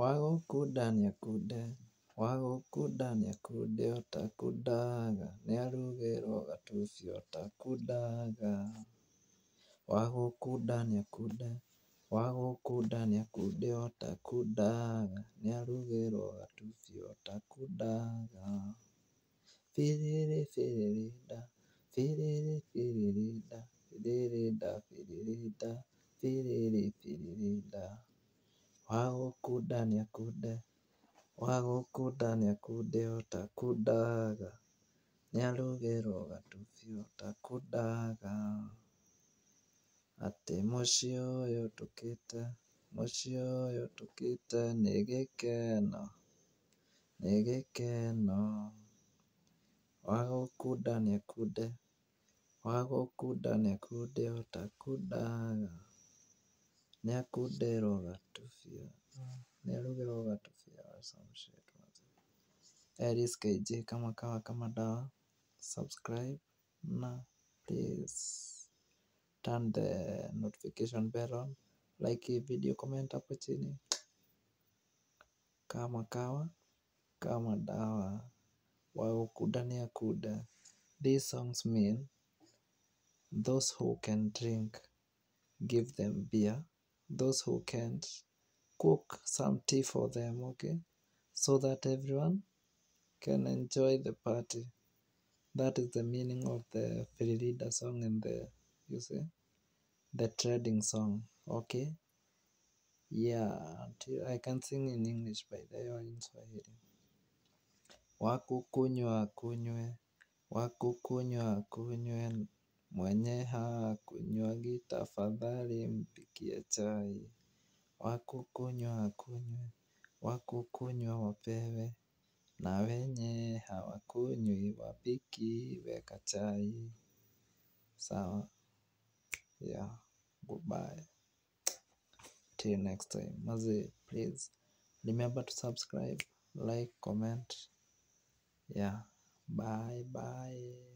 Wagũkundania kunde, wagũkundania kunde nä nĩarugĩrwo gatuci otakundaaga, wagũkundania kunde, wagũkundania kunde otakundaaga, nĩarugĩrwo gatuci otakundaaga, birĩrĩ birĩrĩ nda, birĩrĩ birĩrĩ nda, birĩrĩ nda birĩrĩ nda, birĩrĩ birĩrĩ nda. wa gũkũnda nĩ akũnde, wa gũkũnda nĩ akũnde o ta kũndaga, nĩ arũge rũga tu biũ ta kũndaga, atĩ mũciĩ ũyũ ũtũkĩte, mũciĩ ũyũ ũtũkĩte nĩ gĩkeno, nĩ gĩkeno, wa gũkũnda nĩ akũnde, wa gũkũnda nĩ akũnde o ta kũndaga. Nĩakundera ũgatũbia. Nĩarugĩra ũgatũbia or some shit mazee. Alice KJ kama kawa kama dawa. Subscribe na please turn the notification bell on. Like hii video, comment hapo chini. Kama kawa kama dawa. Wayokunda nĩakunda. These songs mean those who can drink give them beer those who can't cook some tea for them okay so that everyone can enjoy the party that is the meaning of the leader song and the you see the trading song okay yeah i can sing in english by the way or in swahili wakukunywa akunywe wakukunywa akunywe Mwenye hakunywangi tafadhali mpikie chai. Wakukunywa akunywe, wakukunywa wapewe, na wenye hawakunywi wapiki weka chai Sawa, ya goodbye. Till next time. mazi please remember to subscribe, like, comment. Yeah, bye bye.